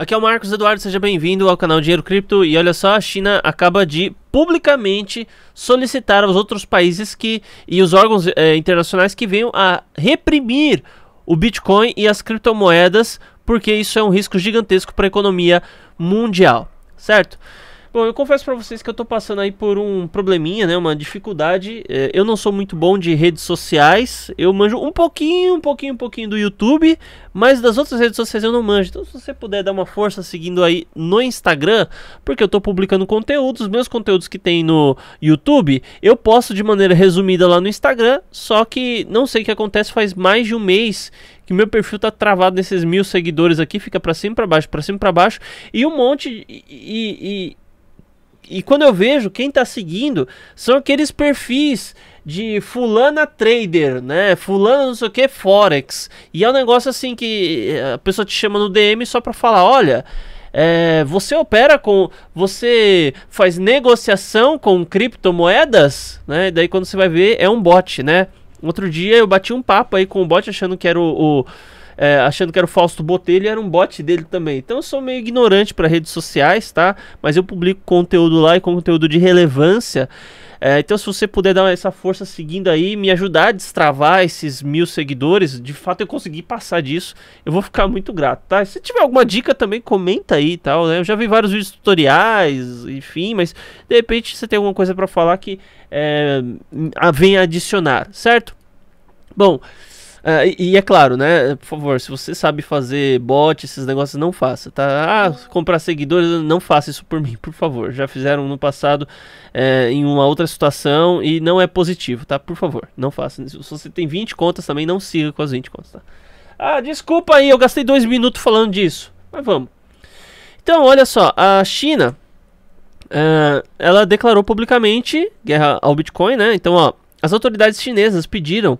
Aqui é o Marcos Eduardo, seja bem-vindo ao canal Dinheiro Cripto. E olha só, a China acaba de publicamente solicitar aos outros países que e os órgãos eh, internacionais que venham a reprimir o Bitcoin e as criptomoedas, porque isso é um risco gigantesco para a economia mundial, certo? Bom, eu confesso para vocês que eu tô passando aí por um probleminha, né? Uma dificuldade. É, eu não sou muito bom de redes sociais. Eu manjo um pouquinho, um pouquinho, um pouquinho do YouTube, mas das outras redes sociais eu não manjo. Então, se você puder dar uma força seguindo aí no Instagram, porque eu tô publicando conteúdos, meus conteúdos que tem no YouTube, eu posto de maneira resumida lá no Instagram. Só que não sei o que acontece faz mais de um mês que meu perfil tá travado nesses mil seguidores aqui, fica para cima para baixo, para cima para baixo e um monte e, e e quando eu vejo quem está seguindo, são aqueles perfis de fulana trader, né? Fulana não sei o que, forex. E é um negócio assim que eh, a pessoa te chama no DM só para falar, olha, é, você opera com, você faz negociação com criptomoedas, né? E daí quando você vai ver é um bot, né? Outro dia eu bati um papo aí com o bot achando que era o, o é, achando que era o Fausto Botelho, era um bot dele também. Então eu sou meio ignorante para redes sociais, tá? Mas eu publico conteúdo lá e conteúdo de relevância. É, então, se você puder dar essa força seguindo aí, me ajudar a destravar esses mil seguidores, de fato eu consegui passar disso, eu vou ficar muito grato, tá? Se tiver alguma dica também, comenta aí e tal, né? Eu já vi vários vídeos tutoriais, enfim, mas de repente você tem alguma coisa para falar que é, vem adicionar, certo? Bom, ah, e, é claro, né? Por favor, se você sabe fazer bot, esses negócios, não faça, tá? Ah, comprar seguidores, não faça isso por mim, por favor. Já fizeram no passado é, em uma outra situação e não é positivo, tá? Por favor, não faça isso. Se você tem 20 contas também, não siga com as 20 contas, tá? Ah, desculpa aí, eu gastei dois minutos falando disso. Mas vamos. Então, olha só, a China, uh, ela declarou publicamente guerra ao Bitcoin, né? Então, ó, as autoridades chinesas pediram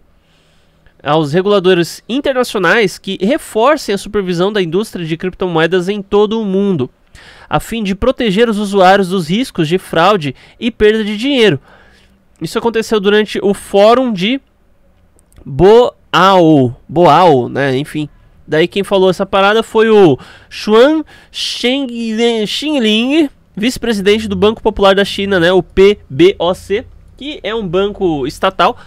aos reguladores internacionais que reforcem a supervisão da indústria de criptomoedas em todo o mundo, a fim de proteger os usuários dos riscos de fraude e perda de dinheiro. Isso aconteceu durante o Fórum de Boao, Boao, né? Enfim. Daí quem falou essa parada foi o Xuan Xingling, vice-presidente do Banco Popular da China, né? O PBOC, que é um banco estatal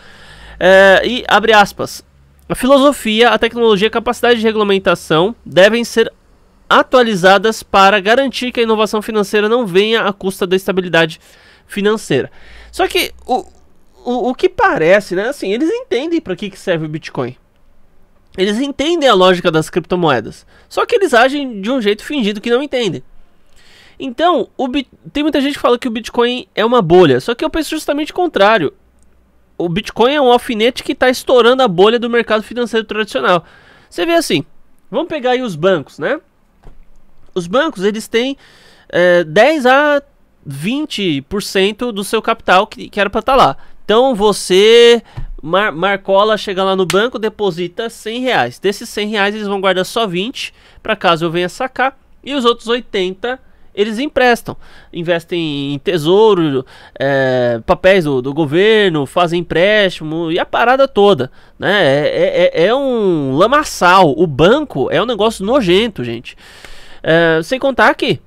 é, e abre aspas. A filosofia, a tecnologia e a capacidade de regulamentação devem ser atualizadas para garantir que a inovação financeira não venha à custa da estabilidade financeira. Só que o, o, o que parece, né? Assim, eles entendem para que, que serve o Bitcoin. Eles entendem a lógica das criptomoedas. Só que eles agem de um jeito fingido que não entendem. Então, o, tem muita gente que fala que o Bitcoin é uma bolha. Só que eu penso justamente o contrário o Bitcoin é um alfinete que está estourando a bolha do mercado financeiro tradicional. Você vê assim, vamos pegar aí os bancos, né? Os bancos, eles têm é, 10 a 20% do seu capital que, que era para estar tá lá. Então você, Mar Marcola, chega lá no banco, deposita 100 reais. Desses 100 reais eles vão guardar só 20 para caso eu venha sacar e os outros 80 eles emprestam, investem em tesouro, é, papéis do, do, governo, fazem empréstimo e a parada toda, né? É, é, é, é um lamaçal. O banco é um negócio nojento, gente. É, sem contar que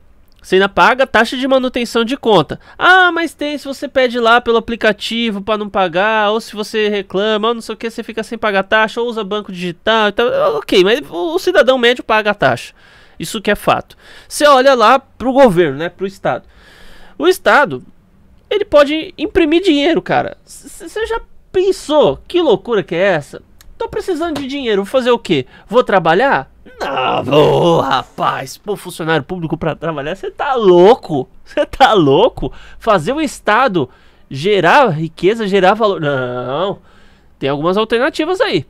você ainda paga taxa de manutenção de conta. Ah, mas tem se você pede lá pelo aplicativo para não pagar, ou se você reclama, ou não sei o que, você fica sem pagar taxa, ou usa banco digital. Então, ok, mas o, o cidadão médio paga a taxa. Isso que é fato. Você olha lá pro governo, né, pro estado. O estado, ele pode imprimir dinheiro, cara. Você já pensou que loucura que é essa? Tô precisando de dinheiro, vou fazer o quê? Vou trabalhar? Não, vou, rapaz. Pô, funcionário público para trabalhar, você tá louco? Você tá louco? Fazer o estado gerar riqueza, gerar valor. Não. Tem algumas alternativas aí.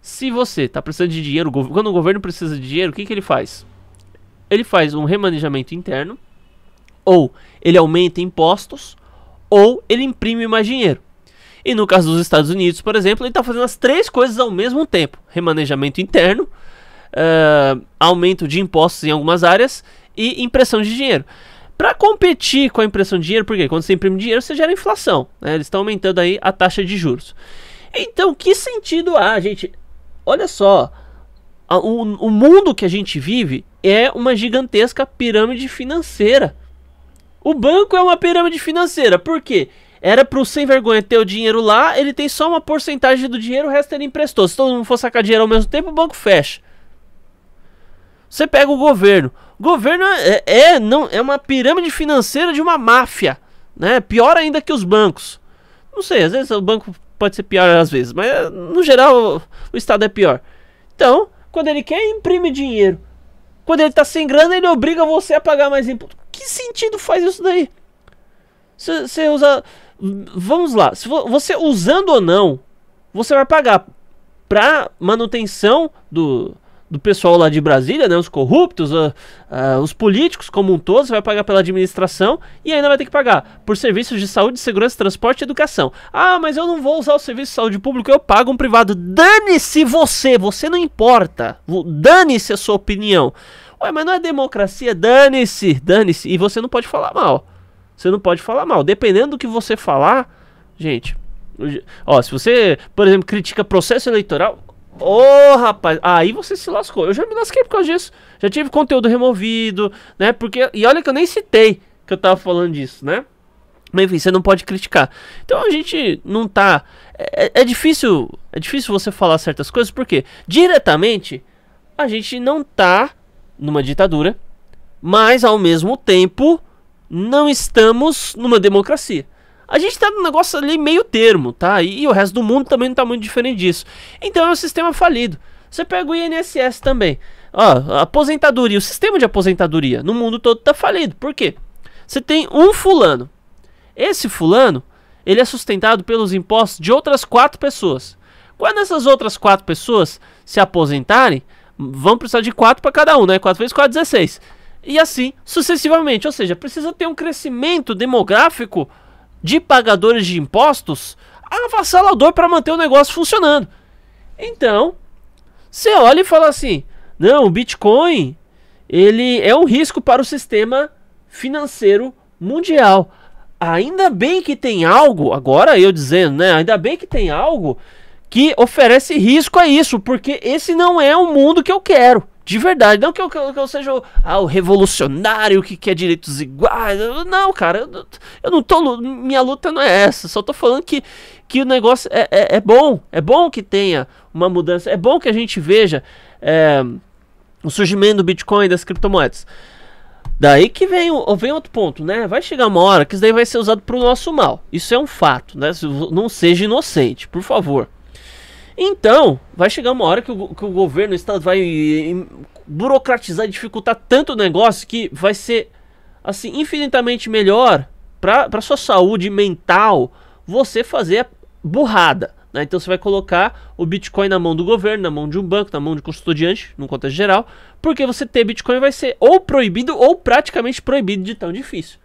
Se você tá precisando de dinheiro, quando o governo precisa de dinheiro, o que, que ele faz? ele faz um remanejamento interno, ou ele aumenta impostos, ou ele imprime mais dinheiro. E no caso dos Estados Unidos, por exemplo, ele está fazendo as três coisas ao mesmo tempo: remanejamento interno, uh, aumento de impostos em algumas áreas e impressão de dinheiro. Para competir com a impressão de dinheiro, porque quando você imprime dinheiro, você gera inflação. Né? Eles estão aumentando aí a taxa de juros. Então, que sentido há, gente? Olha só, o, o mundo que a gente vive é uma gigantesca pirâmide financeira. O banco é uma pirâmide financeira, por quê? Era pro sem vergonha ter o dinheiro lá, ele tem só uma porcentagem do dinheiro, o resto ele emprestou. Se todo mundo for sacar dinheiro ao mesmo tempo, o banco fecha. Você pega o governo. O governo é, é, é, não, é uma pirâmide financeira de uma máfia. Né? Pior ainda que os bancos. Não sei, às vezes o banco pode ser pior às vezes, mas eh, no geral o, o Estado é pior. Então, quando ele quer, imprime dinheiro. Quando ele tá sem grana, ele obriga você a pagar mais imposto. Que sentido faz isso daí? Você usa. Vamos lá. Se você usando ou não, você vai pagar pra manutenção do, do pessoal lá de Brasília, né, os corruptos, uh, uh, os políticos como um todo, você vai pagar pela administração e ainda vai ter que pagar por serviços de saúde, segurança, transporte e educação. Ah, mas eu não vou usar o serviço de saúde público, eu pago um privado. Dane-se você, você não importa. Dane-se a sua opinião. Ué, mas não é democracia, dane-se, dane-se. E você não pode falar mal. Você não pode falar mal. Dependendo do que você falar, gente. Ó, se você, por exemplo, critica processo eleitoral, Ô, oh, rapaz, aí você se lascou. Eu já me lasquei por causa disso. Já tive conteúdo removido, né? Porque. E olha que eu nem citei que eu tava falando disso, né? Mas enfim, você não pode criticar. Então a gente não tá. É, é, é difícil. É difícil você falar certas coisas, porque diretamente a gente não tá numa ditadura, mas ao mesmo tempo não estamos numa democracia. A gente tá num negócio ali meio termo, tá? E, e o resto do mundo também não tá muito diferente disso. Então é um sistema falido. Você pega o INSS também. Ó, aposentadoria, o sistema de aposentadoria no mundo todo tá falido. Por quê? Você tem um fulano. Esse fulano, ele é sustentado pelos impostos de outras quatro pessoas. Quando essas outras quatro pessoas se aposentarem, vão precisar de quatro para cada um, né? Quatro vezes quatro 16. E assim sucessivamente. Ou seja, precisa ter um crescimento demográfico de pagadores de impostos avassalador para manter o negócio funcionando. Então, você olha e fala assim: não, o Bitcoin ele é um risco para o sistema financeiro mundial. Ainda bem que tem algo, agora eu dizendo, né? Ainda bem que tem algo que oferece risco a isso, porque esse não é o mundo que eu quero. De verdade, não que eu, que eu, que eu seja ah, o revolucionário que quer direitos iguais. Não, cara, eu, eu, não tô. Minha luta não é essa. Só tô falando que, que o negócio é, é, é bom. É bom que tenha uma mudança. É bom que a gente veja é, o surgimento do Bitcoin e das criptomoedas. Daí que vem, vem outro ponto, né? Vai chegar uma hora que isso daí vai ser usado para o nosso mal. Isso é um fato, né? Não seja inocente, por favor. Então, vai chegar uma hora que o, que o governo, o Estado vai eh, em, burocratizar e dificultar tanto o negócio que vai ser assim infinitamente melhor para sua saúde mental você fazer burrada. Né? Então você vai colocar o Bitcoin na mão do governo, na mão de um banco, na mão de um custodiante, num contexto geral, porque você ter Bitcoin vai ser ou proibido ou praticamente proibido de tão difícil.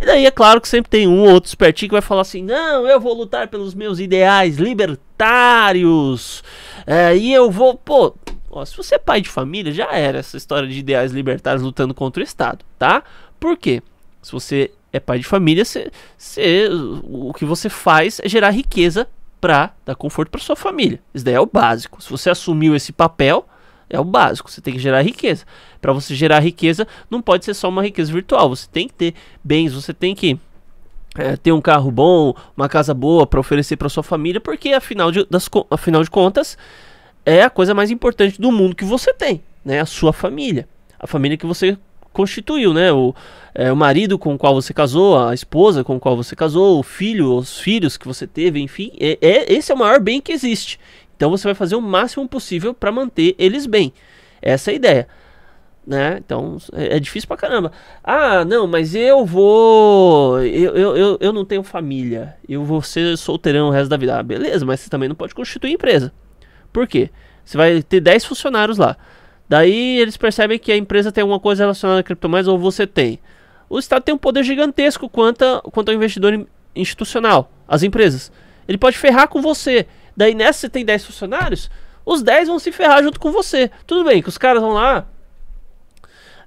E daí é claro que sempre tem um ou outro espertinho que vai falar assim: não, eu vou lutar pelos meus ideais libertários libertários. É, e eu vou. Pô, ó, se você é pai de família, já era essa história de ideais libertários lutando contra o Estado, tá? Por quê? Se você é pai de família, cê, cê, o que você faz é gerar riqueza para dar conforto para sua família. Isso daí é o básico. Se você assumiu esse papel, é o básico. Você tem que gerar riqueza. Para você gerar riqueza, não pode ser só uma riqueza virtual. Você tem que ter bens, você tem que é, ter um carro bom, uma casa boa para oferecer para sua família, porque afinal de, das, afinal de contas é a coisa mais importante do mundo que você tem, né? A sua família, a família que você constituiu, né? O, é, o marido com o qual você casou, a esposa com o qual você casou, o filho, os filhos que você teve, enfim, é, é esse é o maior bem que existe. Então você vai fazer o máximo possível para manter eles bem. Essa é a ideia. Né? Então é, é difícil pra caramba. Ah, não, mas eu vou. Eu, eu, eu, eu não tenho família. Eu vou ser solteirão o resto da vida. Ah, beleza, mas você também não pode constituir empresa. Por quê? Você vai ter 10 funcionários lá. Daí eles percebem que a empresa tem alguma coisa relacionada a criptomoedas ou você tem. O Estado tem um poder gigantesco quanto, a, quanto ao investidor institucional, as empresas. Ele pode ferrar com você. Daí nessa você tem 10 funcionários, os 10 vão se ferrar junto com você. Tudo bem que os caras vão lá,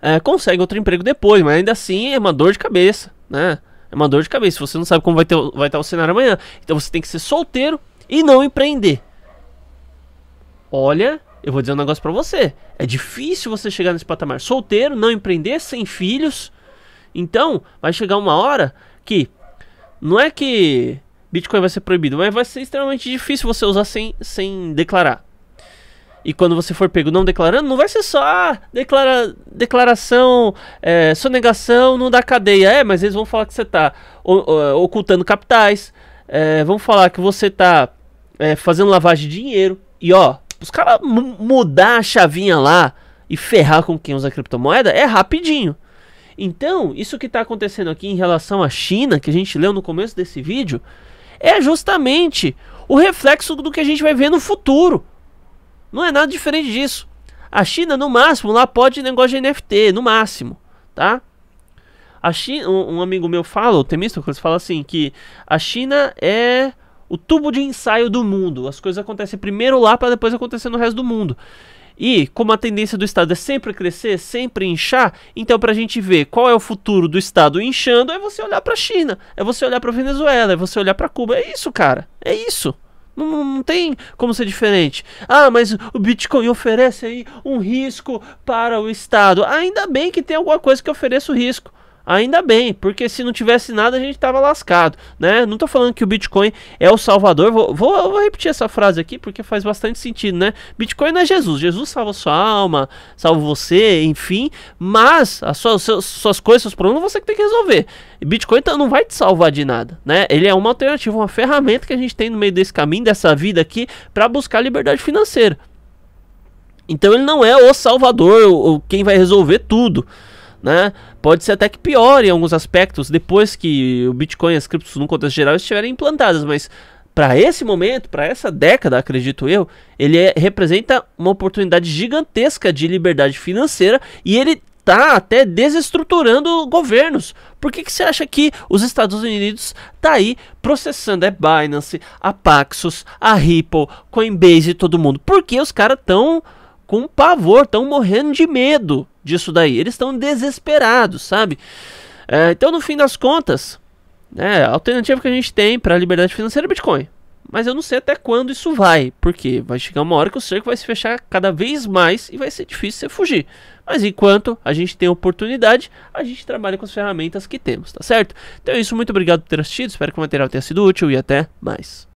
é, consegue outro emprego depois, mas ainda assim é uma dor de cabeça, né? É uma dor de cabeça. Você não sabe como vai, ter, vai estar o cenário amanhã. Então você tem que ser solteiro e não empreender. Olha, eu vou dizer um negócio pra você. É difícil você chegar nesse patamar. Solteiro, não empreender, sem filhos. Então, vai chegar uma hora que. Não é que Bitcoin vai ser proibido, mas vai ser extremamente difícil você usar sem, sem declarar e quando você for pego não declarando, não vai ser só ah, declara, declaração, é, sonegação, não dá cadeia. É, mas eles vão falar que você está ocultando capitais, é, vão falar que você está é, fazendo lavagem de dinheiro. E ó, os caras mudar a chavinha lá e ferrar com quem usa criptomoeda é rapidinho. Então, isso que está acontecendo aqui em relação à China, que a gente leu no começo desse vídeo, é justamente o reflexo do que a gente vai ver no futuro. Não é nada diferente disso. A China, no máximo, lá pode negócio de NFT, no máximo, tá? A China, um, um amigo meu fala, o Temístocles, fala assim, que a China é o tubo de ensaio do mundo. As coisas acontecem primeiro lá para depois acontecer no resto do mundo. E como a tendência do Estado é sempre crescer, sempre inchar, então para a gente ver qual é o futuro do Estado inchando, é você olhar para a China, é você olhar para a Venezuela, é você olhar para Cuba. É isso, cara. É isso. Não, não, tem como ser diferente. Ah, mas o Bitcoin oferece aí um risco para o Estado. Ainda bem que tem alguma coisa que ofereça o risco. Ainda bem, porque se não tivesse nada a gente tava lascado, né? Não tô falando que o Bitcoin é o salvador, vou, vou, vou, repetir essa frase aqui porque faz bastante sentido, né? Bitcoin não é Jesus, Jesus salva sua alma, salva você, enfim, mas as suas, suas, coisas, seus problemas você que tem que resolver. Bitcoin tá, não vai te salvar de nada, né? Ele é uma alternativa, uma ferramenta que a gente tem no meio desse caminho, dessa vida aqui, para buscar liberdade financeira. Então ele não é o salvador, ou quem vai resolver tudo né? Pode ser até que piore em alguns aspectos depois que o Bitcoin e as criptos no contexto geral estiverem implantadas, mas para esse momento, para essa década, acredito eu, ele é, representa uma oportunidade gigantesca de liberdade financeira e ele tá até desestruturando governos. Por que, que você acha que os Estados Unidos tá aí processando a Binance, a Paxos, a Ripple, Coinbase e todo mundo? Porque os caras tão com pavor, tão morrendo de medo disso daí. Eles estão desesperados, sabe? É, então, no fim das contas, né, a alternativa que a gente tem para a liberdade financeira é Bitcoin. Mas eu não sei até quando isso vai, porque vai chegar uma hora que o cerco vai se fechar cada vez mais e vai ser difícil você fugir. Mas enquanto a gente tem oportunidade, a gente trabalha com as ferramentas que temos, tá certo? Então é isso, muito obrigado por ter assistido, espero que o material tenha sido útil e até mais.